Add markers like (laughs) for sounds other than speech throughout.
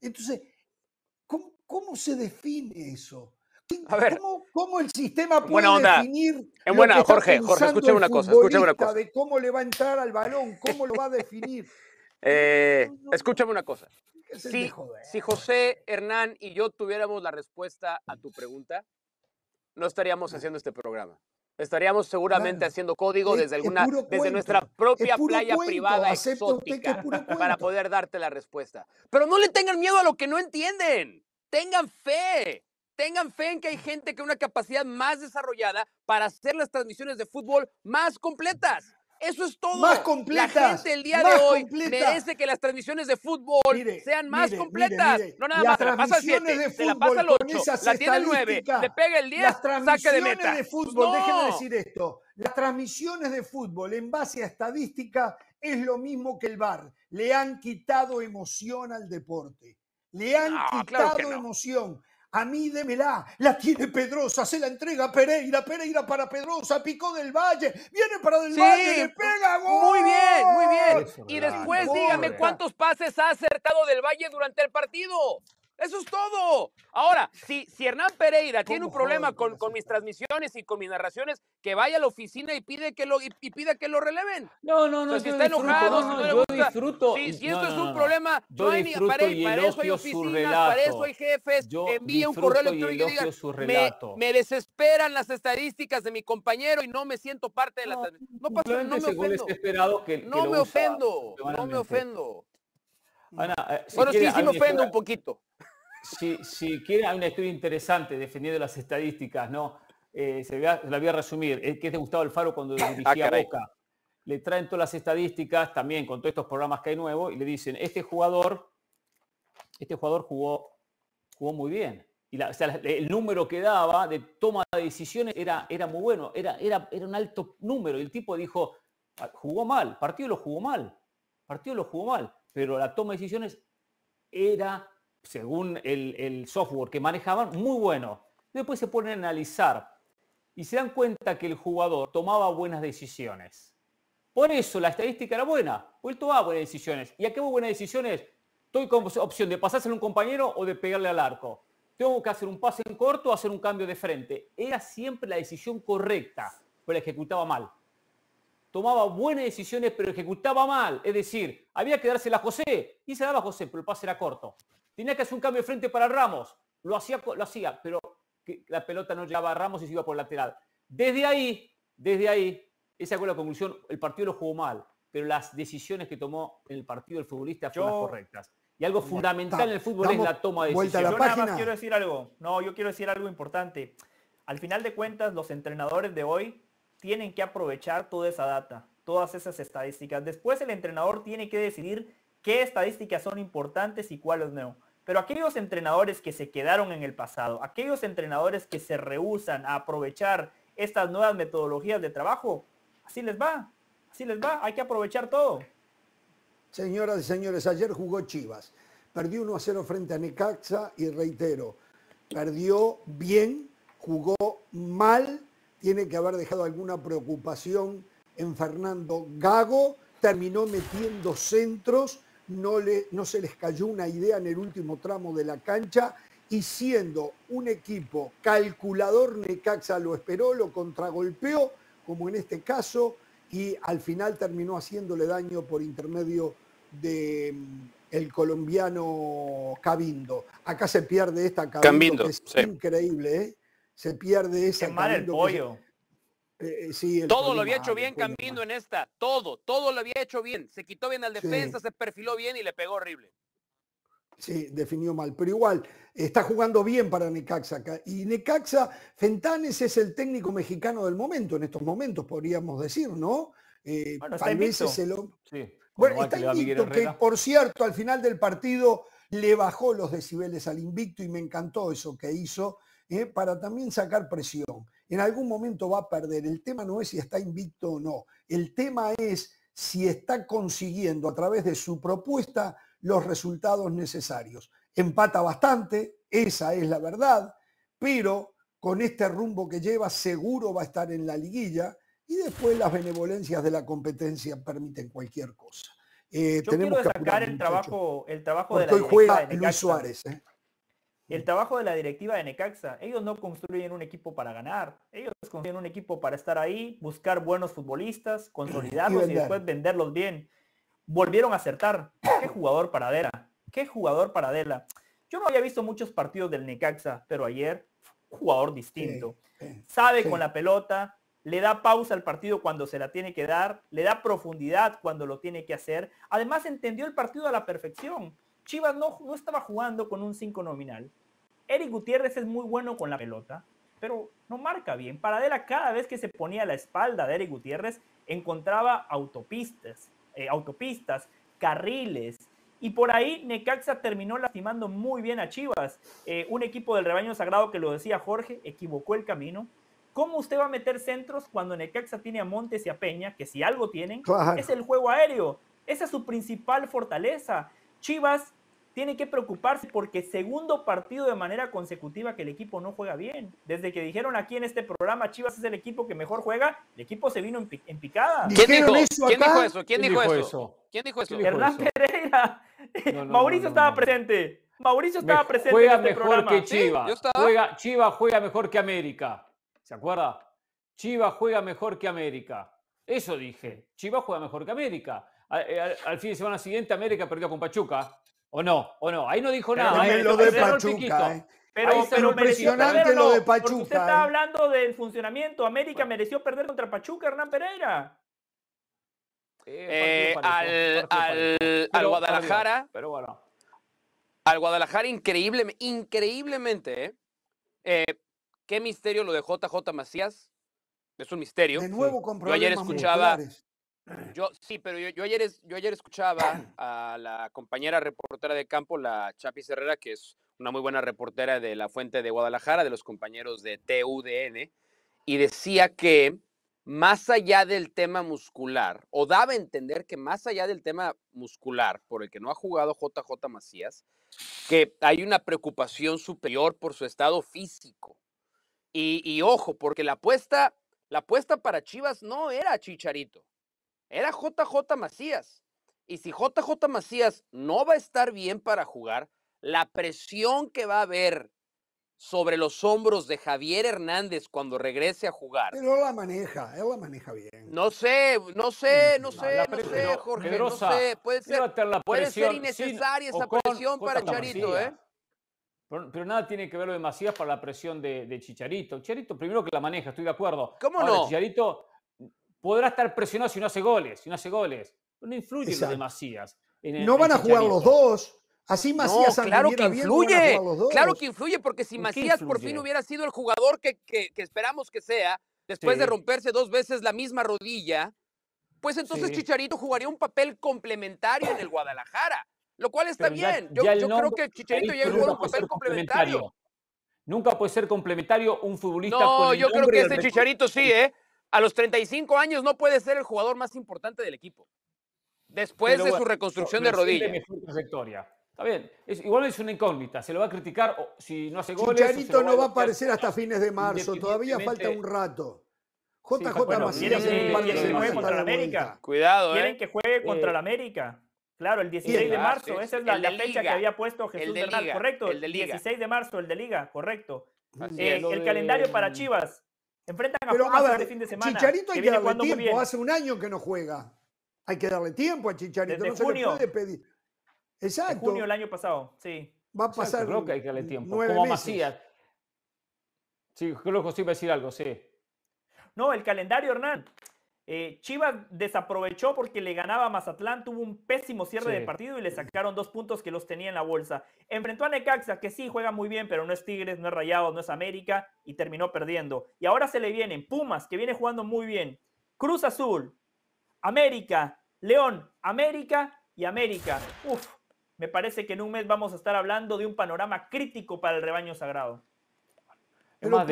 Entonces, ¿cómo, se define eso? ver, ¿Cómo, el sistema puede definir? lo buena, Jorge, Jorge, Escúchame una cosa, escúchame una cosa. De cómo le va a entrar al balón, cómo lo va a definir. (laughs) Eh, escúchame una cosa. si José, Hernán y yo tuviéramos la respuesta a tu pregunta, no estaríamos haciendo este programa. Estaríamos seguramente haciendo código desde alguna, desde nuestra propia playa privada exótica para poder darte la respuesta. Pero no le tengan miedo a lo que no entienden. Tengan fe. Tengan fe en que hay gente con una capacidad más desarrollada para hacer las transmisiones de fútbol más completas. Eso es todo. Más completa La gente el día de hoy completa. merece que las transmisiones de fútbol sean más completas. no nada más, la pasa al 7, al el 9, le pega el 10, las transmisiones de fútbol, déjenme decir esto. Las transmisiones de fútbol en base a estadística es lo mismo que el VAR. Le han quitado emoción al deporte. Le han quitado emoción. A mí démela. La tiene Pedrosa, se la entrega Pereira, Pereira para Pedrosa, Picó del Valle, viene para del Valle, le pega gol. Muy bien, muy bien. y después dígame cuántos pases ha acertado del Valle durante el partido. Eso es todo. Ahora, si, Hernán Pereira tiene un problema con, mis transmisiones y con mis narraciones, que vaya a la oficina y que lo, y, pida que lo releven. No, no, no. O si está disfruto, enojado, si no yo disfruto. Si, esto es un problema, no hay ni para, eso hay oficinas, para eso hay jefes. Yo un correo electrónico y, diga, me, me, desesperan las estadísticas de mi compañero y no me siento parte de la no pasa, no me ofendo. no me ofendo, no me ofendo bueno eh, si bueno, sí, un poquito. Si, quieren hay un estudio interesante defendiendo las estadísticas, ¿no? Eh, se la voy a resumir, es eh, que es de Gustavo Alfaro cuando (coughs) ah, dirigía Boca. Le traen todas las estadísticas también con todos estos programas que hay nuevos y le dicen, este jugador, este jugador jugó, jugó muy bien. Y el número que daba de toma de decisiones era, era muy bueno, era, era, era un alto número. Y el tipo dijo, ah, jugó mal, partido lo jugó mal, partido lo jugó mal pero la toma de decisiones era, según el, software que manejaban, muy bueno. Después se ponen a analizar y se dan cuenta que el jugador tomaba buenas decisiones. Por eso la estadística era buena, porque él tomaba buenas decisiones. ¿Y a qué buenas decisiones? Estoy con opción de pasárselo a un compañero o de pegarle al arco. Tengo que hacer un pase en corto o hacer un cambio de frente. Era siempre la decisión correcta, pero la ejecutaba mal tomaba buenas decisiones, pero ejecutaba mal. Es decir, había que dársela a José y se daba a José, pero el pase era corto. Tenía que hacer un cambio de frente para Ramos. Lo hacía, lo hacía pero la pelota no llegaba a Ramos y se iba por el lateral. Desde ahí, desde ahí, esa fue la conclusión. El partido lo jugó mal, pero las decisiones que tomó el partido el futbolista fueron correctas. Y algo fundamental en el fútbol es la toma de decisiones. yo nada más quiero decir algo. No, yo quiero decir algo importante. Al final de cuentas, los entrenadores de hoy tienen que aprovechar toda esa data, todas esas estadísticas. Después el entrenador tiene que decidir qué estadísticas son importantes y cuáles no. Pero aquellos entrenadores que se quedaron en el pasado, aquellos entrenadores que se rehusan a aprovechar estas nuevas metodologías de trabajo, así les va, así les va, hay que aprovechar todo. Señoras y señores, ayer jugó Chivas, perdió 1 0 frente a Necaxa y reitero, perdió bien, jugó mal tiene que haber dejado alguna preocupación en Fernando Gago, terminó metiendo centros, no, le, no se les cayó una idea en el último tramo de la cancha y siendo un equipo calculador, Necaxa lo esperó, lo contragolpeó, como en este caso, y al final terminó haciéndole daño por intermedio de mm, el colombiano Cabindo. Acá se pierde esta Cabindo, es increíble, ¿eh? se pierde esa. Qué el pollo. Eh, eh, todo lo había hecho bien cambiando en esta, todo, todo lo había hecho bien, se quitó bien al defensa, se perfiló bien y le pegó horrible. Sí, definió mal, pero igual está jugando bien para Necaxa Y Necaxa, Fentanes es el técnico mexicano del momento, en estos momentos podríamos decir, ¿no? bueno, eh, sí, bueno, está invicto, que por cierto, al final del partido le bajó los decibeles al invicto y me encantó eso que hizo ¿eh? para también sacar presión. En algún momento va a perder. El tema no es si está invicto o no. El tema es si está consiguiendo a través de su propuesta los resultados necesarios. Empata bastante, esa es la verdad, pero con este rumbo que lleva seguro va a estar en la liguilla y después las benevolencias de la competencia permiten cualquier cosa. Eh, tenemos que sacar el, trabajo, el trabajo, de la Luis Suárez. ¿eh? El trabajo de la directiva de Necaxa, ellos no construyen un equipo para ganar, ellos construyen un equipo para estar ahí, buscar buenos futbolistas, consolidarlos y, después venderlos bien. Volvieron a acertar. Qué jugador paradera, qué jugador paradela. Yo no había visto muchos partidos del Necaxa, pero ayer jugador distinto. Sabe con la pelota, le da pausa al partido cuando se la tiene que dar, le da profundidad cuando lo tiene que hacer. Además entendió el partido a la perfección. Chivas no, estaba jugando con un 5 nominal. Eric Gutiérrez es muy bueno con la pelota, pero no marca bien. Paradela cada vez que se ponía la espalda de Eric Gutiérrez encontraba autopistas, eh, autopistas, carriles. Y por ahí Necaxa terminó lastimando muy bien a Chivas, eh, un equipo del rebaño sagrado que lo decía Jorge, equivocó el camino. ¿Cómo usted va a meter centros cuando Necaxa tiene a Montes y a Peña, que si algo tienen, es el juego aéreo? Esa es su principal fortaleza. Chivas tiene que preocuparse porque segundo partido de manera consecutiva que el equipo no juega bien. Desde que dijeron aquí en este programa Chivas es el equipo que mejor juega, el equipo se vino en, picada. ¿Quién dijo, eso ¿Quién dijo eso? ¿Quién, dijo, eso? Hernán Pereira. Mauricio estaba presente. Mauricio estaba presente. Juega en este mejor que Chivas. juega, Chivas juega mejor que América. ¿Se acuerda? Chivas juega mejor que América. Eso dije. Chivas juega mejor que América. Eh, al, al fin de semana siguiente América perdió con Pachuca. ¿O no? ¿O no? Ahí no dijo nada. ¿eh? lo de Pachuca, ¿eh? pero, impresionante lo de Pachuca. Usted está ¿eh? hablando del funcionamiento. América mereció perder contra Pachuca, Hernán Pereira. al, al, Guadalajara. Pero bueno. Al Guadalajara, increíble, increíblemente. ¿Qué misterio lo de JJ Macías? Es un misterio. De nuevo con Yo ayer escuchaba sí, pero yo, ayer escuchaba (clears throat) a la compañera reportera de campo, la Chapi Herrera, que es una muy buena reportera de la Fuente de Guadalajara, de los compañeros de TUDN, y decía que más allá del tema muscular, o daba a entender que más allá del tema muscular, por el que no ha jugado JJ Macías, que hay una preocupación superior por su estado físico. Y, ojo, porque la apuesta, la apuesta para Chivas no era Chicharito era JJ Macías. Y si JJ Macías no va a estar bien para jugar, la presión que va a haber sobre los hombros de Javier Hernández cuando regrese a jugar. Pero la maneja, él la maneja bien. No sé, no sé, no sé, no sé, Jorge, no sé. Puede ser, innecesaria esa presión para Charito, ¿eh? Pero, nada tiene que ver lo de Macías para la presión de, Chicharito. Chicharito, primero que la maneja, estoy de acuerdo. ¿Cómo no? Chicharito podrá estar presionado si no hace goles, si no hace goles. No influye lo de Macías. no van a jugar los dos. Así Macías no, claro que influye, claro que influye porque si Macías por fin hubiera sido el jugador que, esperamos que sea, después de romperse dos veces la misma rodilla, pues entonces Chicharito jugaría un papel complementario en el Guadalajara, lo cual está bien. Yo, creo que Chicharito ya jugó un papel complementario. Nunca puede ser complementario un futbolista. No, yo creo que Chicharito sí, ¿eh? a los 35 años no puede ser el jugador más importante del equipo. Después de su reconstrucción de rodillas. Está bien, igual es una incógnita, se lo va a criticar si no hace goles. Chicharito no va a aparecer hasta fines de marzo, todavía falta un rato. JJ sí, en contra la América. Cuidado, ¿eh? ¿Quieren que juegue eh, contra la América? Claro, el 16 de marzo, esa es la, fecha que había puesto Jesús Bernal, correcto. El 16 de marzo, el de Liga, correcto. Eh, el calendario para Chivas, Enfrentan a Pero, este fin de semana. Chicharito hay que, darle tiempo. Hace un año que no juega. Hay que darle tiempo a Chicharito. no junio, se puede pedir. Exacto. junio el año pasado, sí. Va a pasar. Yo creo que hay que darle tiempo. Como Macías. Sí, creo que sí iba a decir algo, sí. No, el calendario, Hernán. Eh, Chivas desaprovechó porque le ganaba Mazatlán, tuvo un pésimo cierre de partido y le sacaron dos puntos que los tenía en la bolsa. Enfrentó a Necaxa, que sí juega muy bien, pero no es Tigres, no es Rayados, no es América y terminó perdiendo. Y ahora se le vienen Pumas, que viene jugando muy bien, Cruz Azul, América, León, América y América. Uf, me parece que en un mes vamos a estar hablando de un panorama crítico para el rebaño sagrado. Pero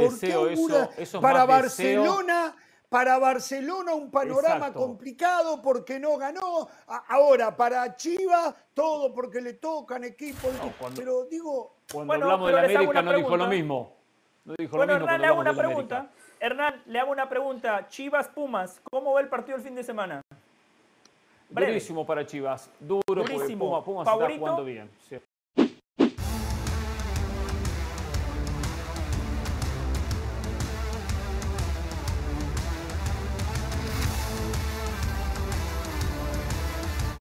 Para Barcelona. Para Barcelona un panorama complicado porque no ganó. Ahora, para Chivas, todo porque le tocan equipos. pero digo... Cuando hablamos de América no dijo lo mismo. bueno, Hernán, le hago una pregunta. Hernán, le hago una pregunta. Chivas Pumas, ¿cómo va el partido el fin de semana? Durísimo para Chivas. Duro para Pumas, Pumas está jugando bien.